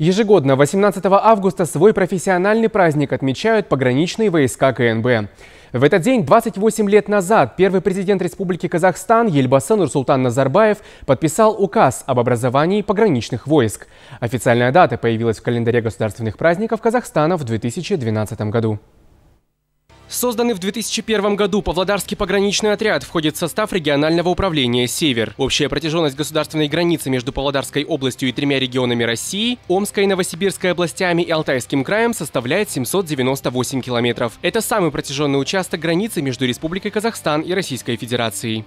Ежегодно 18 августа свой профессиональный праздник отмечают пограничные войска КНБ. В этот день 28 лет назад первый президент Республики Казахстан Ельбасы Нурсултан Назарбаев подписал указ об образовании пограничных войск. Официальная дата появилась в календаре государственных праздников Казахстана в 2012 году. Созданный в 2001 году Павлодарский пограничный отряд входит в состав регионального управления «Север». Общая протяженность государственной границы между Павлодарской областью и тремя регионами России, Омской, Новосибирской областями и Алтайским краем составляет 798 километров. Это самый протяженный участок границы между Республикой Казахстан и Российской Федерацией.